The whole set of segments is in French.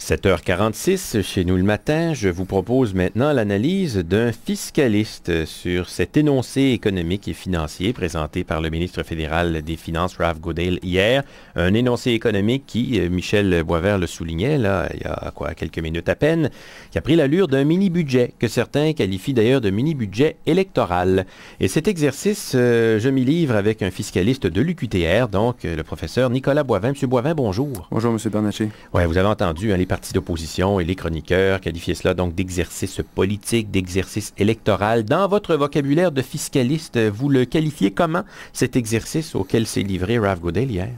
7h46, chez nous le matin, je vous propose maintenant l'analyse d'un fiscaliste sur cet énoncé économique et financier présenté par le ministre fédéral des Finances, Ralph Goodale, hier. Un énoncé économique qui, euh, Michel Boisvert le soulignait, là, il y a quoi, quelques minutes à peine, qui a pris l'allure d'un mini-budget, que certains qualifient d'ailleurs de mini-budget électoral. Et cet exercice, euh, je m'y livre avec un fiscaliste de l'UQTR, donc euh, le professeur Nicolas Boivin. Monsieur Boivin, bonjour. Bonjour, Monsieur Bernaché. Oui, vous avez entendu, hein, partis d'opposition et les chroniqueurs qualifiaient cela donc d'exercice politique, d'exercice électoral. Dans votre vocabulaire de fiscaliste, vous le qualifiez comment, cet exercice auquel s'est livré Ralph Godel hier?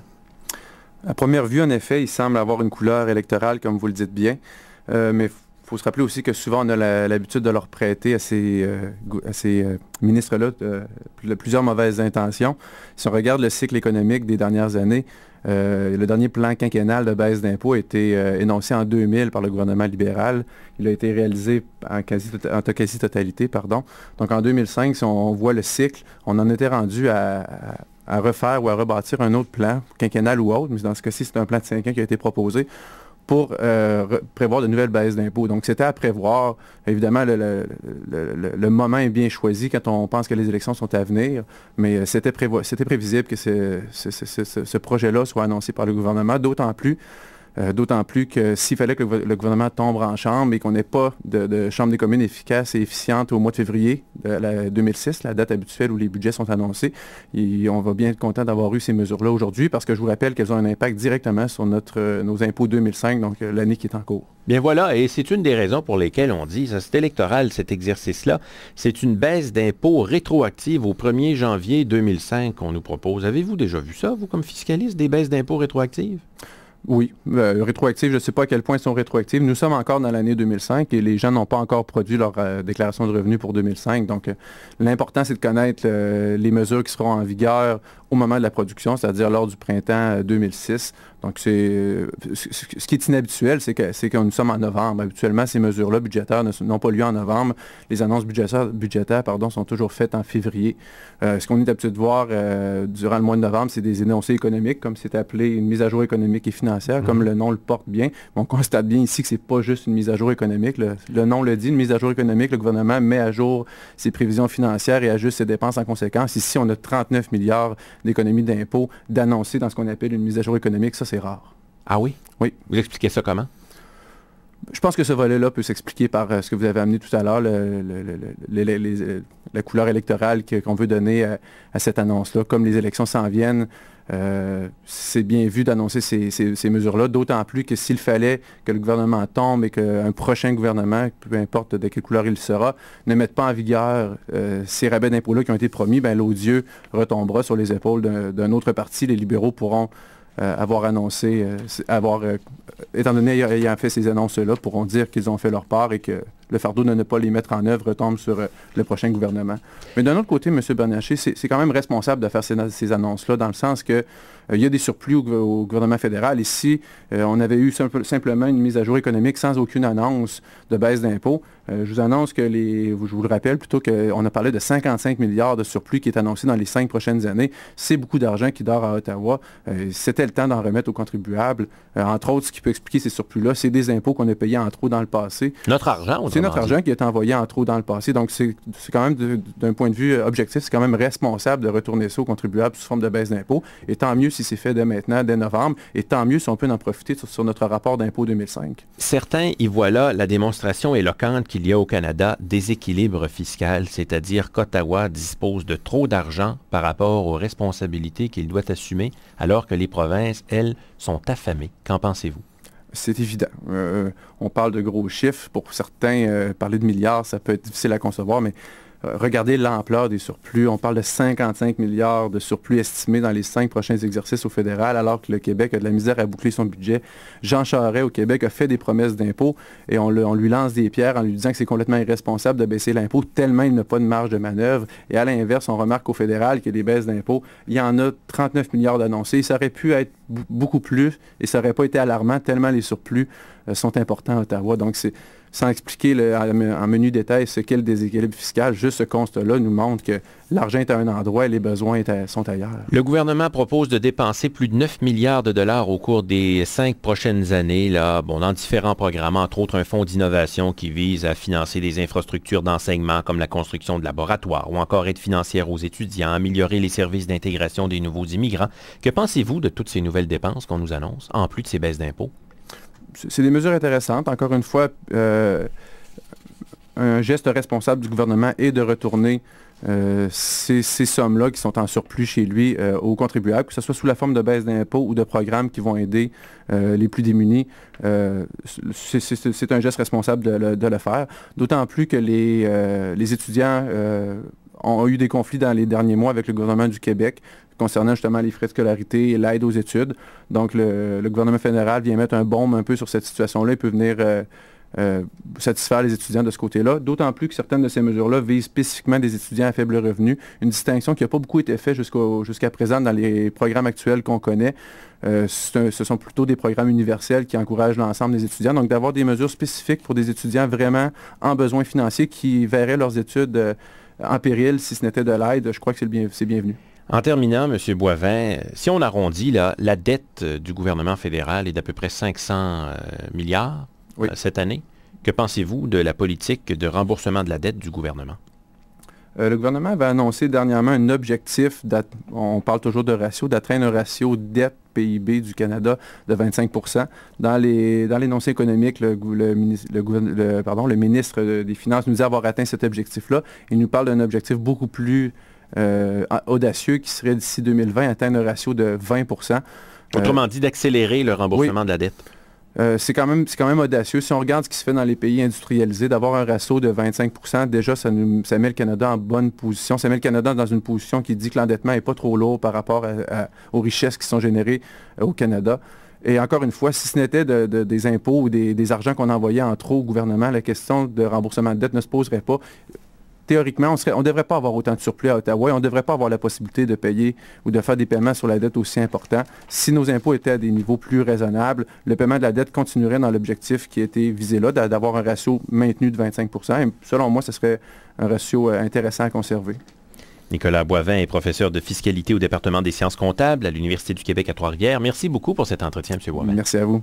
À première vue, en effet, il semble avoir une couleur électorale, comme vous le dites bien, euh, mais il faut se rappeler aussi que souvent, on a l'habitude de leur prêter à ces, euh, euh, ministres-là plusieurs mauvaises intentions. Si on regarde le cycle économique des dernières années, euh, le dernier plan quinquennal de baisse d'impôts a été euh, énoncé en 2000 par le gouvernement libéral. Il a été réalisé en quasi-totalité. Tota-, Donc en 2005, si on, voit le cycle, on en était rendu à, refaire ou à rebâtir un autre plan, quinquennal ou autre, mais dans ce cas-ci, c'est un plan de cinq ans qui a été proposé pour euh, prévoir de nouvelles baisses d'impôts. Donc, c'était à prévoir. Évidemment, le, moment est bien choisi quand on pense que les élections sont à venir, mais euh, c'était prévisible que ce projet-là soit annoncé par le gouvernement, d'autant plus euh, d'autant plus que s'il fallait que le gouvernement tombe en chambre et qu'on n'ait pas de, chambre des communes efficace et efficiente au mois de février 2006, la date habituelle où les budgets sont annoncés, on va bien être content d'avoir eu ces mesures-là aujourd'hui parce que je vous rappelle qu'elles ont un impact directement sur notre, nos impôts 2005, donc euh, l'année qui est en cours. Bien voilà, et c'est une des raisons pour lesquelles on dit, c'est électoral cet exercice-là, c'est une baisse d'impôts rétroactive au 1er janvier 2005 qu'on nous propose. Avez-vous déjà vu ça, vous, comme fiscaliste, des baisses d'impôts rétroactives? Oui, euh, je ne sais pas à quel point ils sont rétroactifs. Nous sommes encore dans l'année 2005 et les gens n'ont pas encore produit leur euh, déclaration de revenus pour 2005. Donc, euh, l'important, c'est de connaître euh, les mesures qui seront en vigueur au moment de la production, c'est-à-dire lors du printemps 2006. Donc, c'est ce qui est inhabituel, c'est que c'est nous sommes en novembre. Habituellement, ces mesures-là budgétaires n'ont pas lieu en novembre. Les annonces budgétaires, pardon, sont toujours faites en février. Euh, ce qu'on est habitué de voir euh, durant le mois de novembre, c'est des énoncés économiques, comme c'est appelé, une mise à jour économique et financière, comme mhm. le nom le porte bien. on constate bien ici que ce n'est pas juste une mise à jour économique. Le, nom le dit, une mise à jour économique. Le gouvernement met à jour ses prévisions financières et ajuste ses dépenses en conséquence. Ici, on a 39 milliards d'économies d'impôts d'annoncer dans ce qu'on appelle une mise à jour économique c'est rare. Ah oui? Oui. Vous expliquez ça comment? Je pense que ce volet-là peut s'expliquer par euh, ce que vous avez amené tout à l'heure, euh, la couleur électorale qu'on veut donner à, cette annonce-là. Comme les élections s'en viennent, euh, c'est bien vu d'annoncer ces, mesures-là, d'autant plus que s'il fallait que le gouvernement tombe et qu'un prochain gouvernement, peu importe de quelle couleur il sera, ne mette pas en vigueur ces rabais d'impôts-là qui ont été promis, ben, l'odieux retombera sur les épaules d'un autre parti. Les libéraux pourront euh, avoir annoncé, euh, avoir, euh, étant donné ayant fait ces annonces-là, pourront dire qu'ils ont fait leur part et que le fardeau de ne pas les mettre en œuvre tombe sur euh, le prochain gouvernement. Mais d'un autre côté, M. Bernaché, c'est quand même responsable de faire ces, annonces-là, dans le sens qu'il euh, y a des surplus au, gouvernement fédéral. Ici, euh, on avait eu simplement une mise à jour économique sans aucune annonce de baisse d'impôts. je vous annonce que les, je vous le rappelle plutôt qu'on a parlé de 55 milliards de surplus qui est annoncé dans les cinq prochaines années. C'est beaucoup d'argent qui dort à Ottawa. C'était le temps d'en remettre aux contribuables. entre autres, ce qui peut expliquer ces surplus-là, c'est des impôts qu'on a payés en trop dans le passé. Notre argent, on c'est notre argent qui est envoyé en trop dans le passé. Donc, c'est quand même, d'un point de vue objectif, c'est quand même responsable de retourner ça aux contribuables sous forme de baisse d'impôts. Et tant mieux si c'est fait dès maintenant, dès novembre. Et tant mieux si on peut en profiter sur, notre rapport d'impôt 2005. Certains y voient là la démonstration éloquente qu'il y a au Canada déséquilibre fiscal, c'est-à-dire qu'Ottawa dispose de trop d'argent par rapport aux responsabilités qu'il doit assumer, alors que les provinces, elles, sont affamées. Qu'en pensez-vous? c'est évident. Euh, on parle de gros chiffres. Pour certains, euh, parler de milliards, ça peut être difficile à concevoir, mais euh, regardez l'ampleur des surplus. On parle de 55 milliards de surplus estimés dans les cinq prochains exercices au fédéral, alors que le Québec a de la misère à boucler son budget. Jean Charest, au Québec, a fait des promesses d'impôts et on, lui lance des pierres en lui disant que c'est complètement irresponsable de baisser l'impôt tellement il n'a pas de marge de manœuvre. Et à l'inverse, on remarque au fédéral qu'il y a des baisses d'impôts. Il y en a 39 milliards d'annoncés. Ça aurait pu être beaucoup plus et ça n'aurait pas été alarmant tellement les surplus euh, sont importants à Ottawa. Donc, c'est sans expliquer en menu détail ce qu'est le déséquilibre fiscal, juste ce constat-là nous montre que l'argent est à un endroit et les besoins sont ailleurs. Le gouvernement propose de dépenser plus de 9 milliards de dollars au cours des cinq prochaines années, là, bon, dans différents programmes, entre autres un fonds d'innovation qui vise à financer des infrastructures d'enseignement comme la construction de laboratoires ou encore aide financière aux étudiants, améliorer les services d'intégration des nouveaux immigrants. Que pensez-vous de toutes ces nouvelles dépenses qu'on nous annonce, en plus de ces baisses d'impôts? C'est des mesures intéressantes. Encore une fois, euh, un geste responsable du gouvernement est de retourner euh, ces, sommes-là qui sont en surplus chez lui euh, aux contribuables, que ce soit sous la forme de baisse d'impôts ou de programmes qui vont aider euh, les plus démunis, c'est un geste responsable de, le faire. D'autant plus que les, étudiants ont eu des conflits dans les derniers mois avec le gouvernement du Québec concernant justement les frais de scolarité et l'aide aux études. Donc le, gouvernement fédéral vient mettre un bombe un peu sur cette situation-là. et peut venir euh, satisfaire les étudiants de ce côté-là, d'autant plus que certaines de ces mesures-là visent spécifiquement des étudiants à faible revenu, une distinction qui n'a pas beaucoup été faite jusqu'à présent dans les programmes actuels qu'on connaît. Euh, ce sont plutôt des programmes universels qui encouragent l'ensemble des étudiants. Donc, d'avoir des mesures spécifiques pour des étudiants vraiment en besoin financier qui verraient leurs études euh, en péril si ce n'était de l'aide, je crois que c'est bien, bienvenu. En terminant, M. Boivin, si on arrondit, la dette du gouvernement fédéral est d'à peu près 500 milliards. Euh, cette année. Que pensez-vous de la politique de remboursement de la dette du gouvernement? Euh, le gouvernement avait annoncé dernièrement un objectif, on parle toujours de ratio, d'atteindre un ratio dette-PIB du Canada de 25 Dans dans l'énoncé économique, le, le, pardon, le ministre des Finances nous dit avoir atteint cet objectif-là. Il nous parle d'un objectif beaucoup plus euh, audacieux qui serait d'ici 2020 atteindre un ratio de 20 Autrement dit, d'accélérer le remboursement de la dette. Euh, c'est quand, même, quand même audacieux. Si on regarde ce qui se fait dans les pays industrialisés, d'avoir un ratio de 25 déjà, ça, met le Canada en bonne position. Ça met le Canada dans une position qui dit que l'endettement n'est pas trop lourd par rapport aux richesses qui sont générées euh, au Canada. Et encore une fois, si ce n'était des impôts ou des, des argents qu'on envoyait en trop au gouvernement, la question de remboursement de dette ne se poserait pas théoriquement, on ne devrait pas avoir autant de surplus à Ottawa et on ne devrait pas avoir la possibilité de payer ou de faire des paiements sur la dette aussi importants. Si nos impôts étaient à des niveaux plus raisonnables, le paiement de la dette continuerait dans l'objectif qui était visé là, d'avoir un ratio maintenu de 25 et selon moi, ce serait un ratio euh, intéressant à conserver. Nicolas Boivin est professeur de fiscalité au département des sciences comptables à l'Université du Québec à Trois-Rivières. Merci beaucoup pour cet entretien, M. Boivin. Merci à vous.